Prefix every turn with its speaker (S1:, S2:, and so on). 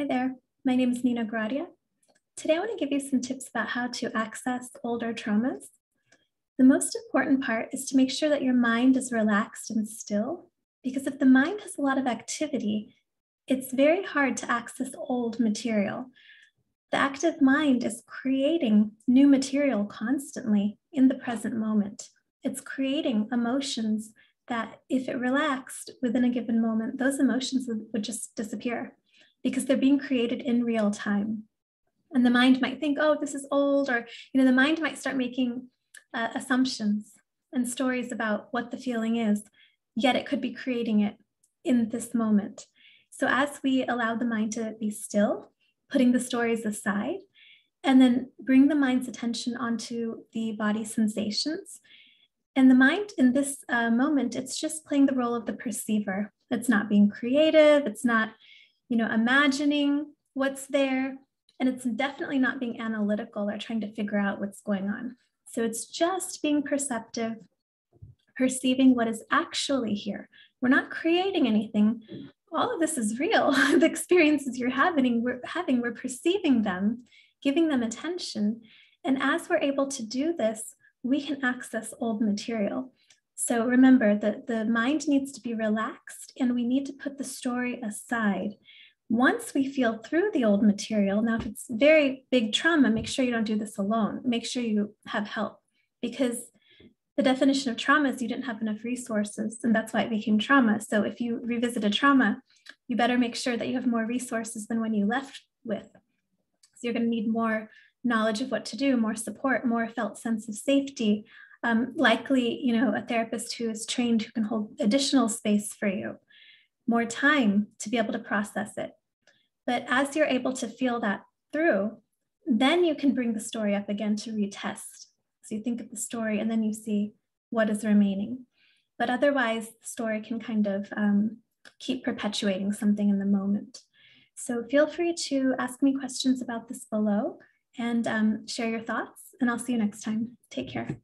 S1: Hi there, my name is Nina Gradia. Today I want to give you some tips about how to access older traumas. The most important part is to make sure that your mind is relaxed and still, because if the mind has a lot of activity, it's very hard to access old material. The active mind is creating new material constantly in the present moment. It's creating emotions that, if it relaxed within a given moment, those emotions would, would just disappear because they're being created in real time. And the mind might think, oh, this is old, or, you know, the mind might start making uh, assumptions and stories about what the feeling is, yet it could be creating it in this moment. So as we allow the mind to be still, putting the stories aside, and then bring the mind's attention onto the body sensations. And the mind in this uh, moment, it's just playing the role of the perceiver. It's not being creative, it's not you know, imagining what's there. And it's definitely not being analytical or trying to figure out what's going on. So it's just being perceptive, perceiving what is actually here. We're not creating anything. All of this is real. the experiences you're having, we're having, we're perceiving them, giving them attention. And as we're able to do this, we can access old material. So remember that the mind needs to be relaxed and we need to put the story aside once we feel through the old material, now if it's very big trauma, make sure you don't do this alone. Make sure you have help because the definition of trauma is you didn't have enough resources and that's why it became trauma. So if you revisit a trauma, you better make sure that you have more resources than when you left with. So you're going to need more knowledge of what to do, more support, more felt sense of safety, um, likely, you know, a therapist who is trained who can hold additional space for you, more time to be able to process it. But as you're able to feel that through, then you can bring the story up again to retest. So you think of the story and then you see what is remaining. But otherwise, the story can kind of um, keep perpetuating something in the moment. So feel free to ask me questions about this below and um, share your thoughts. And I'll see you next time. Take care.